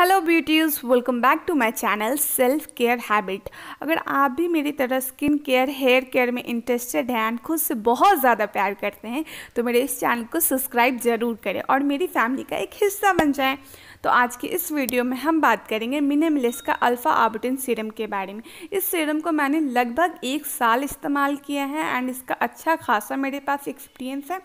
hello beauties welcome back to my channel self care habit अगर आप भी मेरी तरह स्किन केयर हेयर केयर में इंटरेस्टेड हैं एंड खुद से बहुत ज़्यादा प्यार करते हैं तो मेरे इस चैनल को सब्सक्राइब ज़रूर करें और मेरी फैमिली का एक हिस्सा बन जाएं तो आज की इस वीडियो में हम बात करेंगे मिनिमलिस का अल्फ़ा आबुटिन सीरम के बारे में इस सीरम को मैंने लगभग एक साल इस्तेमाल किया है एंड इसका अच्छा खासा मेरे पास एक्सपीरियंस है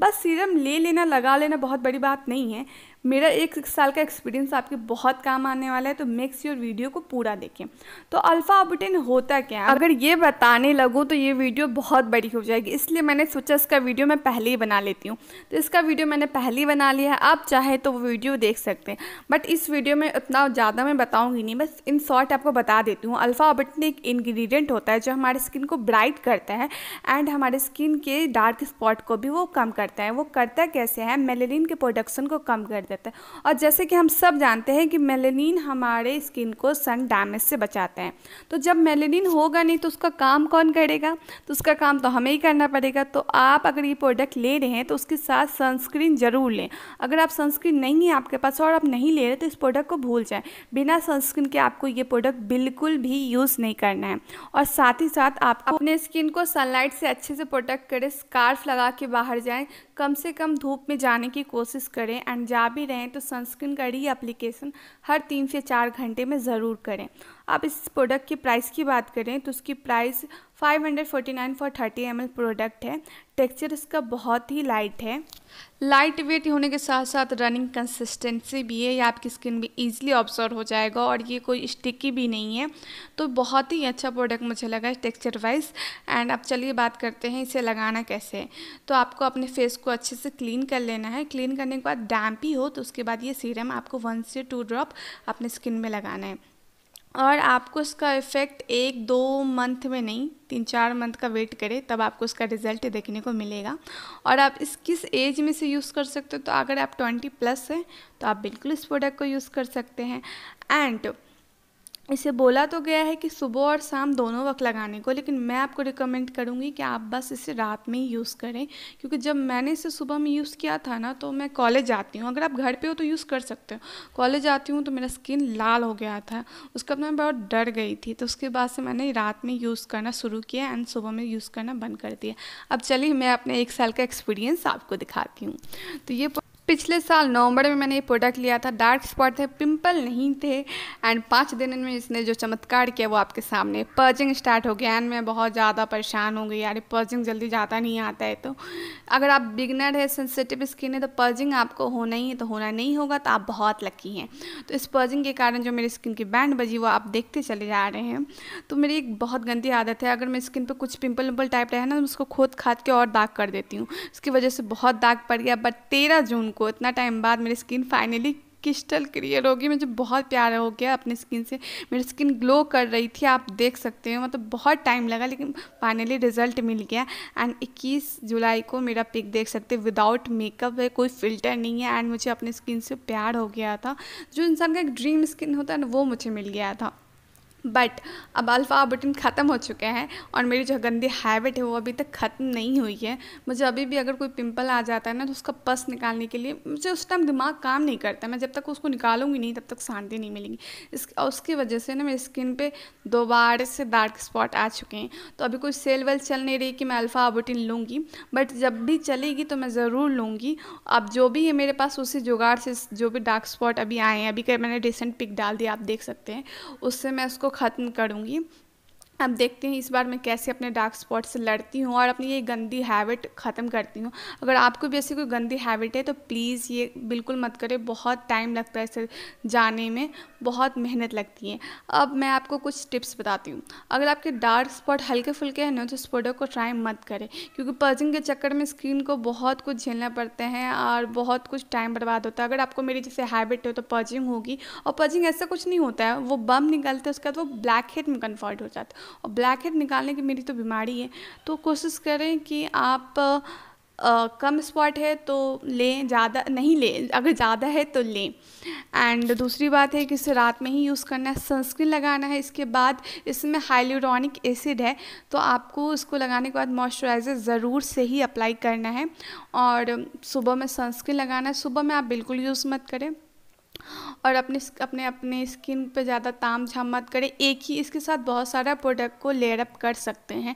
बस सीरम ले लेना लगा लेना बहुत बड़ी बात नहीं है मेरा एक साल का एक्सपीरियंस आपके बहुत काम आने वाला है तो मेक्स योर वीडियो को पूरा देखें तो अल्फ़ा आबुटिन होता क्या है अगर ये बताने लगूँ तो ये वीडियो बहुत बड़ी हो जाएगी इसलिए मैंने सोचा इसका वीडियो मैं पहले ही बना लेती हूँ तो इसका वीडियो मैंने पहले ही बना लिया है आप चाहे तो वो वीडियो देख सकते हैं बट इस वीडियो में उतना ज़्यादा मैं बताऊँगी नहीं बस इन शॉर्ट आपको बता देती हूँ अल्फ़ा आबुटिन एक इन्ग्रीडियंट होता है जो हमारे स्किन को ब्राइट करता है एंड हमारे स्किन के डार्क स्पॉट को भी वो कम करता है वो करता कैसे है मेलेरिन के प्रोडक्शन को कम कर है रहता है और जैसे कि हम सब जानते हैं कि मेलेनिन हमारे स्किन को सन डैमेज से बचाते हैं तो जब मेलेनिन होगा नहीं तो उसका काम कौन करेगा तो उसका काम तो हमें ही करना पड़ेगा तो आप अगर ये प्रोडक्ट ले रहे हैं तो उसके साथ सनस्क्रीन ज़रूर लें अगर आप सनस्क्रीन नहीं है आपके पास और आप नहीं ले रहे तो इस प्रोडक्ट को भूल जाएँ बिना सनस्क्रीन के आपको ये प्रोडक्ट बिल्कुल भी यूज़ नहीं करना है और साथ ही साथ आप अपने स्किन को सनलाइट से अच्छे से प्रोटेक्ट करें स्कार्फ लगा के बाहर जाएं कम से कम धूप में जाने की कोशिश करें एंड जा भी रहें तो सनस्क्रीन का री एप्लीकेशन हर तीन से चार घंटे में ज़रूर करें अब इस प्रोडक्ट की प्राइस की बात करें तो उसकी प्राइस 549 फॉर 30 एम प्रोडक्ट है टेक्सचर इसका बहुत ही लाइट है लाइट वेट होने के साथ साथ रनिंग कंसिस्टेंसी भी है ये आपकी स्किन भी ईजिली ऑब्जर्व हो जाएगा और ये कोई स्टिकी भी नहीं है तो बहुत ही अच्छा प्रोडक्ट मुझे लगा टेक्सचर वाइज एंड अब चलिए बात करते हैं इसे लगाना कैसे तो आपको अपने फेस को अच्छे से क्लीन कर लेना है क्लीन करने के बाद डैम्प ही हो तो उसके बाद ये सीरम आपको वन से टू ड्रॉप अपने स्किन में लगाना है और आपको इसका इफ़ेक्ट एक दो मंथ में नहीं तीन चार मंथ का वेट करें तब आपको उसका रिज़ल्ट देखने को मिलेगा और आप इस किस एज में से यूज़ कर सकते हो तो अगर आप ट्वेंटी प्लस हैं तो आप बिल्कुल इस प्रोडक्ट को यूज़ कर सकते हैं एंड इसे बोला तो गया है कि सुबह और शाम दोनों वक्त लगाने को लेकिन मैं आपको रिकमेंड करूँगी कि आप बस इसे रात में ही यूज़ करें क्योंकि जब मैंने इसे सुबह में यूज़ किया था ना तो मैं कॉलेज जाती हूँ अगर आप घर पे हो तो यूज़ कर सकते हो कॉलेज जाती हूँ तो मेरा स्किन लाल हो गया था उसके बाद मैं बहुत डर गई थी तो उसके बाद से मैंने रात में यूज़ करना शुरू किया एंड सुबह में यूज़ करना बंद कर दिया अब चलिए मैं अपने एक साल का एक्सपीरियंस आपको दिखाती हूँ तो ये पिछले साल नवंबर में मैंने ये प्रोडक्ट लिया था डार्क स्पॉट थे पिंपल नहीं थे एंड पाँच दिन में इसने जो चमत्कार किया वो आपके सामने पर्जिंग स्टार्ट हो गया एंड मैं बहुत ज़्यादा परेशान हो गई यार पर्जिंग जल्दी ज़्यादा नहीं आता है तो अगर आप बिगनर है सेंसिटिव स्किन है तो पर्जिंग आपको होना ही है तो होना नहीं होगा तो आप बहुत लकी हैं तो इस पर्जिंग के कारण जो मेरी स्किन की बैंड बजी वो आप देखते चले जा रहे हैं तो मेरी एक बहुत गंदी आदत है अगर मैं स्किन पर कुछ पिम्पल विम्पल टाइप रहे ना तो उसको खोद खाद के और दाग कर देती हूँ उसकी वजह से बहुत दाग पड़ गया बट तेरह जून को इतना टाइम बाद मेरी स्किन फाइनली क्रिस्टल क्लियर होगी मुझे बहुत प्यार हो गया अपनी स्किन से मेरी स्किन ग्लो कर रही थी आप देख सकते हो मतलब बहुत टाइम लगा लेकिन फाइनली रिजल्ट मिल गया एंड 21 जुलाई को मेरा पिक देख सकते विदाउट मेकअप है कोई फिल्टर नहीं है एंड मुझे अपनी स्किन से प्यार हो गया था जो इंसान का एक ड्रीम स्किन होता है ना वो मुझे मिल गया था बट अब अल्फ़ा बटन ख़त्म हो चुके हैं और मेरी जो गंदी हैबिट है वो अभी तक ख़त्म नहीं हुई है मुझे अभी भी अगर कोई पिंपल आ जाता है ना तो उसका पस निकालने के लिए मुझे उस टाइम दिमाग काम नहीं करता मैं जब तक उसको निकालूंगी नहीं तब तक शांति नहीं मिलेगी इस उसकी वजह से ना मेरी स्किन पर दोबारा से डार्क स्पॉट आ चुके हैं तो अभी कोई सेल वेल चल नहीं रही कि मैं अल्फ़ा आबोटिन लूँगी बट जब भी चलेगी तो मैं ज़रूर लूँगी अब जो भी है मेरे पास उसी जुगाड़ से जो भी डार्क स्पॉट अभी आए हैं अभी मैंने रिसेंट पिक डाल दिया आप देख सकते हैं उससे मैं उसको ख़त्म करूँगी अब देखते हैं इस बार मैं कैसे अपने डार्क स्पॉट से लड़ती हूँ और अपनी ये गंदी हैबिट ख़त्म करती हूँ अगर आपको भी ऐसी कोई गंदी हैबिट है तो प्लीज़ ये बिल्कुल मत करें बहुत टाइम लगता है इसे जाने में बहुत मेहनत लगती है अब मैं आपको कुछ टिप्स बताती हूँ अगर आपके डार्क स्पॉट हल्के फुल्के हैं ना तो इस प्रोडक्ट को ट्राई मत करें क्योंकि पर्जिंग के चक्कर में स्क्रीन को बहुत कुछ झेलना पड़ते हैं और बहुत कुछ टाइम बर्बाद होता है अगर आपको मेरी जैसे हैबिट हो तो पर्जिंग होगी और पर्जिंग ऐसा कुछ नहीं होता है वो बम निकलता है उसके बाद वो ब्लैक हेड में कन्वर्ट हो जाता है और ब्लैक हेड निकालने की मेरी तो बीमारी है तो कोशिश करें कि आप आ, कम स्पॉट है तो लें ज़्यादा नहीं लें अगर ज़्यादा है तो लें एंड दूसरी बात है कि इसे रात में ही यूज़ करना है सनस्क्रीन लगाना है इसके बाद इसमें हाइलोरॉनिक एसिड है तो आपको इसको लगाने के बाद मॉइस्चराइज़र ज़रूर से ही अप्लाई करना है और सुबह में सनस्क्रीन लगाना है सुबह में आप बिल्कुल यूज़ मत करें और अपने अपने अपने स्किन पे ज़्यादा ताम झाम मत करें एक ही इसके साथ बहुत सारा प्रोडक्ट को लेयर अप कर सकते हैं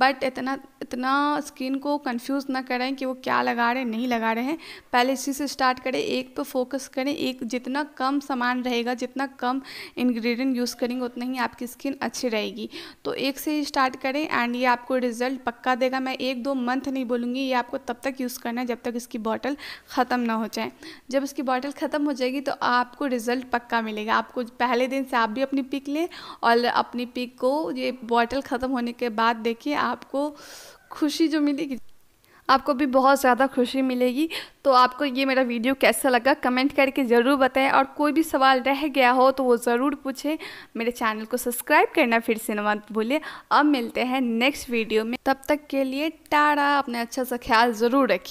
बट इतना इतना स्किन को कंफ्यूज ना करें कि वो क्या लगा रहे हैं नहीं लगा रहे हैं पहले इसी से स्टार्ट करें एक पे फोकस करें एक जितना कम सामान रहेगा जितना कम इन्ग्रीडियंट यूज़ करेंगे उतना ही आपकी स्किन अच्छी रहेगी तो एक से ही स्टार्ट करें एंड ये आपको रिजल्ट पक्का देगा मैं एक दो मंथ नहीं बोलूँगी ये आपको तब तक यूज़ करना है जब तक इसकी बॉटल ख़त्म ना हो जाए जब इसकी बॉटल ख़त्म हो जाएगी तो आपको रिजल्ट पक्का मिलेगा आपको पहले दिन से आप भी अपनी पिक लें और अपनी पिक को ये बॉटल ख़त्म होने के बाद देखिए आपको खुशी जो मिलेगी आपको भी बहुत ज़्यादा खुशी मिलेगी तो आपको ये मेरा वीडियो कैसा लगा कमेंट करके ज़रूर बताएं और कोई भी सवाल रह गया हो तो वो ज़रूर पूछें मेरे चैनल को सब्सक्राइब करना फिर से मत भूलिए अब मिलते हैं नेक्स्ट वीडियो में तब तक के लिए टाड़ा अपने अच्छा सा ख्याल ज़रूर रखिए